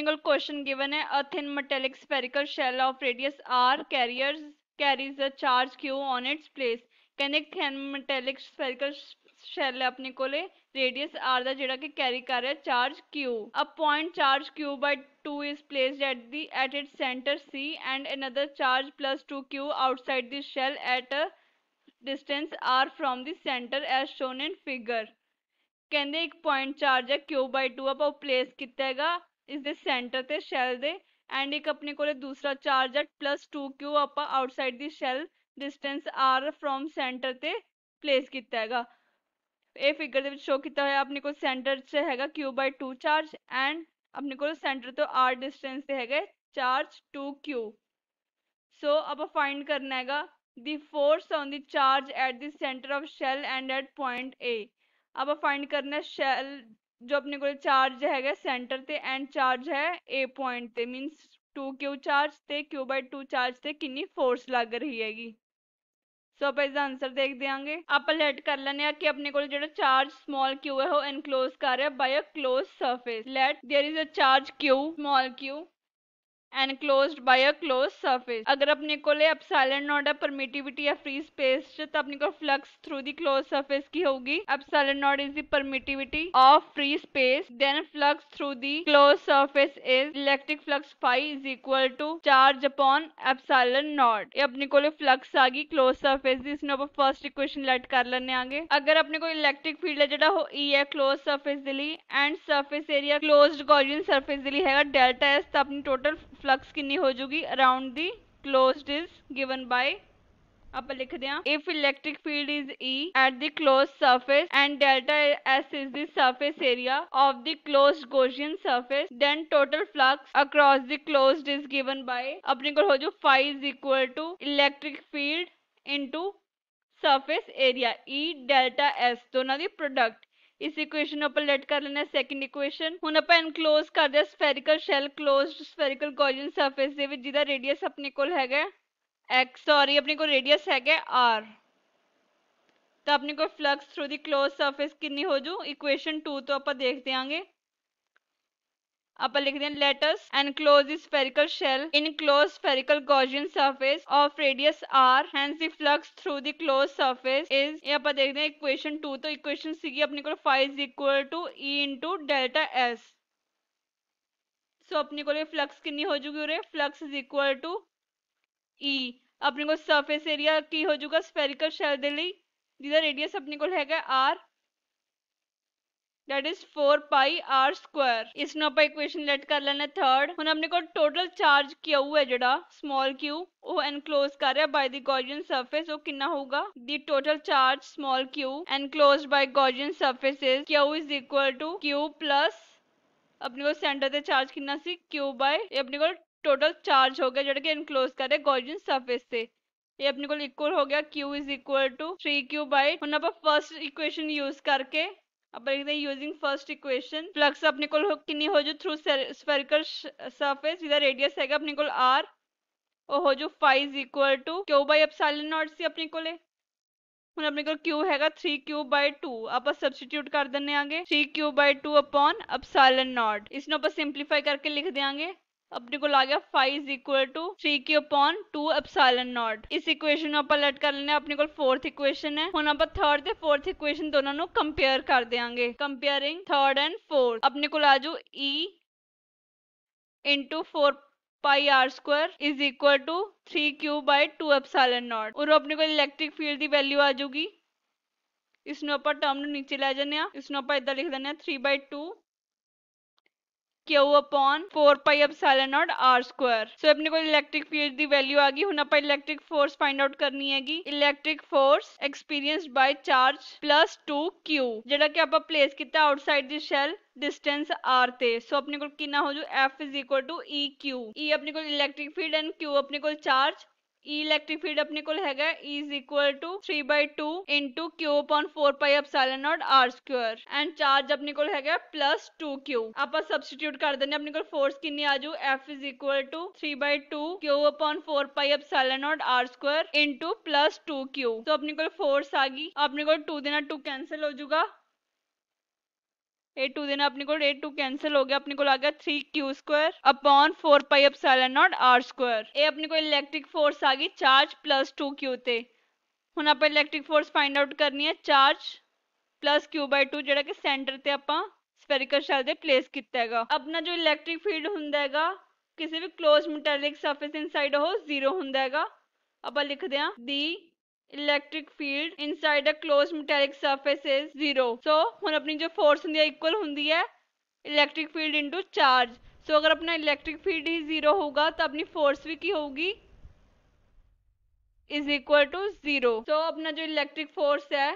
Single question given है a thin metallic spherical shell of radius R carriers carries a charge Q on its place ਕਹਿੰਦੇ thin metallic spherical shell ਆਪਣੇ ਕੋਲੇ radius r ਦਾ ਜਿਹੜਾ ਕਿ carry ਕਰ ਰਿਹਾ charge q a point charge q 2 is placed at the at its centre c and another charge 2q outside the shell at a distance r from the centre as shown in figure ਕਹਿੰਦੇ ਇੱਕ point charge ਹੈ q 2 ਆਪਾਂ ਉਹ place ਕੀਤਾ ਹੈਗਾ इस दे centre ते शैल दे and एक अपने कोल दूसरा charge at plus two Q ਆਪਾਂ outside the shell distance r from centre ਤੇ ਪਲੇਸ ਕੀਤਾ ਹੈਗਾ ਇਹ ਫਿਗਰ ਦੇ ਵਿੱਚ ਸ਼ੋ ਕੀਤਾ ਹੋਇਆ ਆਪਣੇ ਕੋਲ ਸੈਂਟਰ 'ਚ ਹੈਗਾ q/2 ਚਾਰਜ ਐਂਡ ਆਪਣੇ ਕੋਲ ਸੈਂਟਰ ਤੋਂ r ਡਿਸਟੈਂਸ ਤੇ ਹੈਗਾ ਚਾਰਜ 2q ਸੋ ਆਪਾਂ ਫਾਈਂਡ ਕਰਨਾ ਹੈਗਾ the force on the charge at the centre of shell and at point a ਆਪਾਂ ਫਾਈਂਡ ਕਰਨਾ ਸ਼ੈਲ जो अपने को चार्ज हैगा सेंटर ते एंड चार्ज है ए पॉइंट ते मीनस टू क्यू चार्ज ते क्यू बाय टू चार्ज ते किन्नी फोर्स लग रही हैगी सो आप इसका आंसर देख देंगे आप लैट कर लें कि अपने को जो चार्ज स्मॉल क्यू है वह इनकलोज कर रहा है by a close surface let there is a charge Q small Q enclose by a close surface अगर अपने को ले एप्सिलॉन नॉट अ परमिटिविटी या फ्री स्पेस तो अपने को flux through the close surface की होगी epsilon naught is the permittivity of free space then flux through the close surface is electric flux phi is equal to charge upon epsilon naught ये अपने को ले flux आ गई close surface दी इसने ਆਪਾਂ first equation light ਕਰ ਲੈਣੇ ਆਗੇ ਅਗਰ ਆਪਣੇ ਕੋਲ ਇਲੈਕਟ੍ਰਿਕ ਫੀਲਡ ਹੈ ਜਿਹੜਾ ਉਹ E ਹੈ ক্লোਜ਼ ਸਰਫੇਸ ਦੇ ਲਈ and surface area closed Gaussian surface ਦੇ ਲਈ ਹੈਗਾ ਡੈਲਟਾ S ਤਾਂ तो फ्लक्स कि होजूगी around the close is given by आप लिख दें if electric field is E at the close surface and delta S is the area of the close Gaussian surface then total flux across the close is given by अपने को जो phi is equal to electric field into surface area E delta S दोनों की product इस equation ऊपर late कर लेना second equation हूं अपना एनक्लोज कर दिया spherical shell closed spherical Gaussian surface they which जिदा रेडियस अपने कोल हैगा x सॉरी अपने को रेडियस हैगा r तो अपने को flux through the closed surface कितनी हो जू इक्वेशन 2 तो अपन देख देंगे अपन लिख दें let's and enclose spherical shell in close spherical gaussian surface of radius R and the flux through the close surface is ये अपन देख दें इक्वेशन टू तो इक्वेशन सी की अपने को phi is equal to E into delta S so अपने को फ्लक्स कितनी हो चुकी हो flux is equal to E अपने को सर्फेस एरिया की हो चुका स्फेरिकल शेल दिली जिधर रेडियस अपने को है R that is four pi R square इसने अपना इक्वेशन लेट कर लेना थर्ड हम अपने को टोटल चार्ज किया है जड़ा स्मॉल क्यू वो एनक्लोज कर रहा है बाय द गॉर्जियन सरफेस वो कितना होगा the total charge small Q enclose by gaussian surface q is equal to q plus अपने को सेंटर से चार्ज कितना सी क्यू बाय अपने को टोटल चार्ज हो गया जड़ के एनक्लोज कर रहे हैं गॉर्जियन सरफेस से ये अपने को इक्वल हो गया q is equal to three q by हम अपना फर्स्ट इक्वेशन यूज करके अब देखते हैं यूजिंग फर्स्ट इक्वेशन फ्लक्स अपने को कितनी हो जो through spherical surface with radius है अपने को आर और हो जो phi is equal to q by epsilon naught see अपने को मतलब को क्यू ਆਪਣੇ थ्री q ਹੈਗਾ टू आप ਆਪਾਂ कर देने आगे थ्री 3q/2 टू अपॉन ਨਾਟ ਇਸ ਨੂੰ ਆਪਾਂ सिंपलीफाई करके लिख देंगे अपने को ला गया phi is equal to three q upon two epsilon naught इस इक्वेशन आप पलट कर लेने अपने को फोर्थ इक्वेशन है हम आप थर्ड से फोर्थ इक्वेशन दोनों नो कंपेयर कर देंगे कंपेयरिंग थर्ड एंड फोर्थ अपने को ला जो E into four pi R square is equal to three q by two epsilon naught और अपने को इलेक्ट्रिक फील्ड की वैल्यू आ जाऊगी इसनों आप टर्म नीचे लै जाने इसनों आप इदा लिख देने थ्री बाई टू किया हुआ upon four pi epsilon naught R square so अपने को इलेक्ट्रिक फील्ड की वैल्यू आ गई हूं इलेक्ट्रिक फोर्स फाइंड आउट करनी है electric force experience by charge plus two q ਜਿਹੜਾ ਕਿ आप प्लेस किया outside the shell distance R ते सो अपने को कितना हो जो f is equal to E q E अपने को इलेक्ट्रिक फील्ड एंड क्यू अपने को चार्ज इलेक्ट्रिक फील्ड अपने को रहेगा is equal to three by two into q upon four pi अब naught R square and charge अपने को रहेगा प्लस टू क्यू आप सब्सटीट्यूट कर देने अपने को फोर्स किन्नी आज F is equal to three by two q upon four pi अब naught R square into plus two q तो अपने को फोर्स आ गई अपने को टू देना टू कैंसिल हो जाएगा ए टू देना अपने को ए टू कैंसिल हो गया अपने को आ three q square upon four pi epsilon naught R square ए अपने को इलेक्ट्रिक फोर्स आ गई चार्ज प्लस टू क्यू ते हूँ आप इलेक्ट्रिक फोर्स फाइंड आउट करनी है charge plus q by two जो कि सेंटर से आप स्पेरिकल शैल से प्लेस किया है अपना जो इलेक्ट्रिक फील्ड होंगे है किसी भी close metallic surface inside हो जीरो होंगे है आप लिखते हैं दी electric field inside a closed metallic surface is zero. So ਹੁਣ ਆਪਣੀ ਜੋ force ਹੁੰਦੀ ਹੈ equal ਹੁੰਦੀ ਹੈ electric field into charge. So अगर अपना electric field ही zero होगा तो अपनी force भी की होगी is equal to zero. So अपना जो electric force है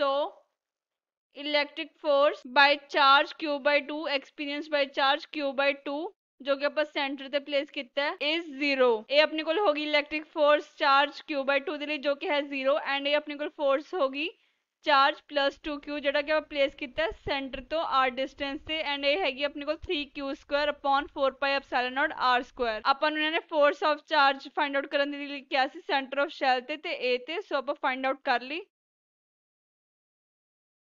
so electric force by charge q by 2 experienced by charge q by 2 जो कि अपन सेंटर ते प्लेस किया है इज जीरो ए अपने को होगी electric force charge q by two जो कि है जीरो एंड ए अपने को फोर्स होगी चार्ज प्लस टू क्यू जो कि आप प्लेस किया सेंटर तो आर डिस्टेंस से एंड ए हैगी अपने को three q square upon four pi epsilon naught R square अपन उन्होंने force of charge find out करने के लिए क्या सेंटर ऑफ शैल से ए सो आप फाइंड आउट कर ली